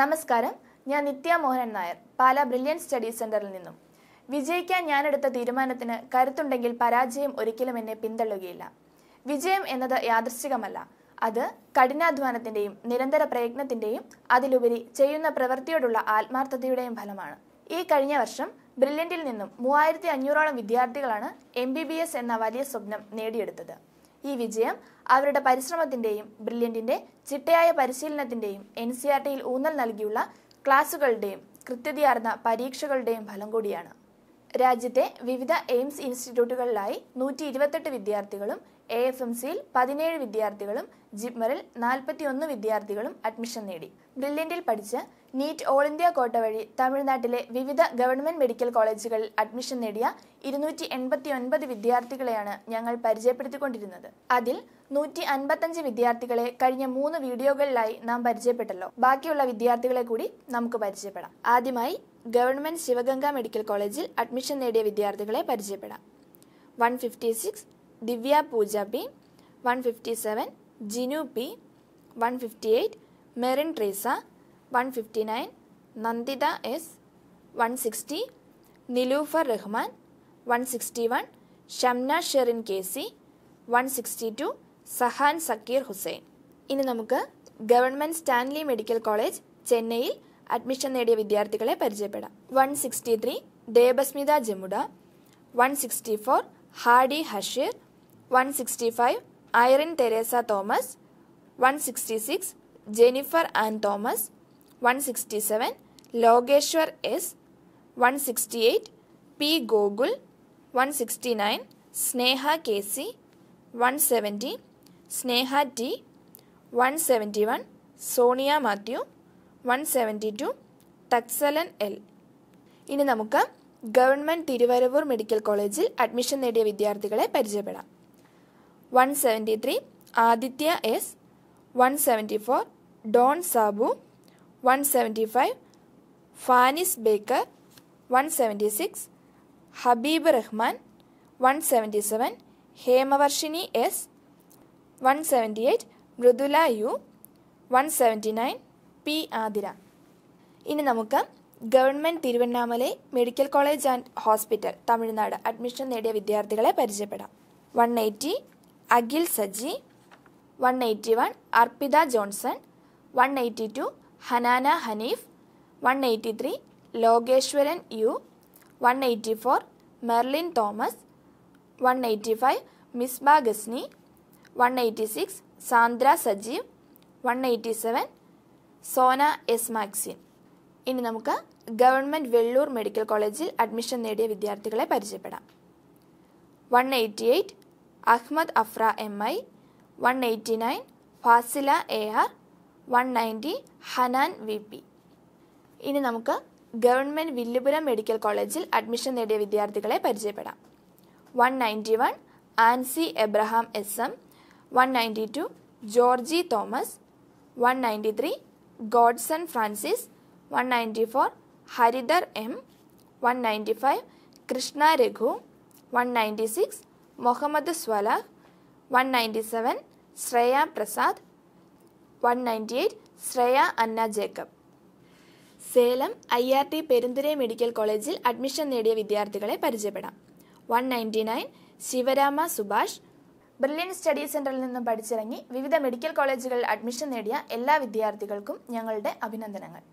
നമസ്കാരം ഞാൻ Nithya Mohanan Nair Pala Brilliant study സെന്ററിൽ നിന്നും വിജയിക്കാൻ ഞാനെടുത്ത തീരുമാനത്തിന് കരുത്തുണ്ടെങ്കിൽ പരാജയം ഒരിക്കലും എന്നെ പിന്തള്ളുകയില്ല വിജയം എന്നത് യാദൃശ്ചികമല്ല അത് കഠിനാധ്വാനത്തിന്റെയും നിരന്തര പ്രയത്നത്തിന്റെയും അതിലുപരി ചെയ്യുന്ന പ്രവൃത്തിയോടുള്ള ആത്മാർത്ഥതയുടെയും ഫലമാണ് ഈ കഴിഞ്ഞ വർഷം ബ്രില്യൻറ്റിൽ നിന്നും മൂവായിരത്തി അഞ്ഞൂറോളം വിദ്യാർത്ഥികളാണ് എം ബി ബി എസ് എന്ന വലിയ സ്വപ്നം നേടിയെടുത്തത് ഈ വിജയം അവരുടെ പരിശ്രമത്തിന്റെയും ബ്രില്യന്റിന്റെ ചിട്ടയായ പരിശീലനത്തിന്റെയും എൻ സി ആർ ടിയിൽ ഊന്നൽ നൽകിയുള്ള ക്ലാസുകളുടെയും കൃത്യതയാർന്ന പരീക്ഷകളുടെയും ഫലം കൂടിയാണ് രാജ്യത്തെ വിവിധ എയിംസ് ഇൻസ്റ്റിറ്റ്യൂട്ടുകളിലായി നൂറ്റി ഇരുപത്തെട്ട് വിദ്യാർത്ഥികളും എ എഫ് എം സിയിൽ പതിനേഴ് വിദ്യാർത്ഥികളും ജിപ്മറിൽ നാൽപ്പത്തിയൊന്ന് വിദ്യാർത്ഥികളും അഡ്മിഷൻ നേടി ബ്രില്യന്റിൽ പഠിച്ച് നീറ്റ് ഓൾ ഇന്ത്യ കോട്ട വഴി തമിഴ്നാട്ടിലെ വിവിധ ഗവൺമെന്റ് മെഡിക്കൽ കോളേജുകളിൽ അഡ്മിഷൻ നേടിയ ഇരുന്നൂറ്റി എൺപത്തി ഒൻപത് വിദ്യാർത്ഥികളെയാണ് ഞങ്ങൾ പരിചയപ്പെടുത്തിക്കൊണ്ടിരുന്നത് അതിൽ നൂറ്റി അൻപത്തഞ്ച് വിദ്യാർത്ഥികളെ കഴിഞ്ഞ മൂന്ന് വീഡിയോകളിലായി നാം പരിചയപ്പെട്ടല്ലോ ബാക്കിയുള്ള വിദ്യാർത്ഥികളെ കൂടി നമുക്ക് പരിചയപ്പെടാം ആദ്യമായി ഗവൺമെന്റ് ശിവഗംഗ മെഡിക്കൽ കോളേജിൽ അഡ്മിഷൻ നേടിയ വിദ്യാർത്ഥികളെ പരിചയപ്പെടാം one fifty six Divya Pooja P one fifty seven Jinu P one fifty eight Merin Treesa one fifty nine Nanditha S one sixty Nilufar Rahman one sixty one Shamna Sherin K C one sixty two Sahan Zakir Hussain ഇനി നമുക്ക് ഗവൺമെൻറ് സ്റ്റാൻലി മെഡിക്കൽ കോളേജ് ചെന്നൈയിൽ admission നേടിയ വിദ്യാർത്ഥികളെ പരിചയപ്പെടാം one sixty three Debasmita Jamuda one sixty four ഹാഡി ഹഷീർ one sixty five Irene Teresa Thomas one sixty six Jennifer and Thomas 167 Logeshwar S 168 S Gogul 169 Sneha P 170 Sneha sixty 171 Sneha K C one Sneha T one Sonia Mathew one seventy two ടക്സലൻ L ഇനി നമുക്ക് government Thiruvaravur medical കോളേജിൽ admission നേടിയ വിദ്യാർത്ഥികളെ പരിചയപ്പെടാം one seventy three Aditya S one seventy four Don Sabu one seventy five Fanis Baker one seventy six Habeeb Rahman one seventy seven Hemavarshini S one seventy eight Mridula U one seventy nine P Athira ഇനി നമുക്ക് government Tiruvannamalai medical college and hospital Tamil Nadu admission നേടിയ വിദ്യാർത്ഥികളെ പരിചയപ്പെടാം one eighty Akhil Saji one eighty one Arpitha Johnson one eighty two Hanana Haneef one eighty three Lokeshwaran U one eighty four Merlin Thomas one eighty five Misba Ghazni one eighty six Sandra Sajeev one eighty seven Sona S Maxin ഇനി നമുക്ക് government Vellore medical കോളേജിൽ admission നേടിയ വിദ്യാർത്ഥികളെ പരിചയപ്പെടാം one eighty eight Ahmad Afra M I one eighty nine Fasila A R one ninety Hanan V P ഇനി നമുക്ക് government Villupuram medical കോളേജിൽ admission നേടിയ വിദ്യാർത്ഥികളെ പരിചയപ്പെടാം one ninety one Ancy Abraham S M one ninety two Georgy Thomas one ninety three Godson Francis one ninety four Haridar M one ninety five Krishna Raghu one ninety six Muhammad Swalah one ninety seven Shreya Prasad one one ninety eight Shreya Anna Jacob Salem I R T Perundurai medical കോളേജിൽ admission നേടിയ വിദ്യാർത്ഥികളെ പരിചയപ്പെടാം one ninety nine Sivarama Subhash brilliant study സെന്ററിൽ നിന്നും പഠിച്ചിറങ്ങി വിവിധ medical കോളേജുകളിൽ admission നേടിയ എല്ലാ വിദ്യാർത്ഥികൾക്കും ഞങ്ങളുടെ അഭിനന്ദനങ്ങൾ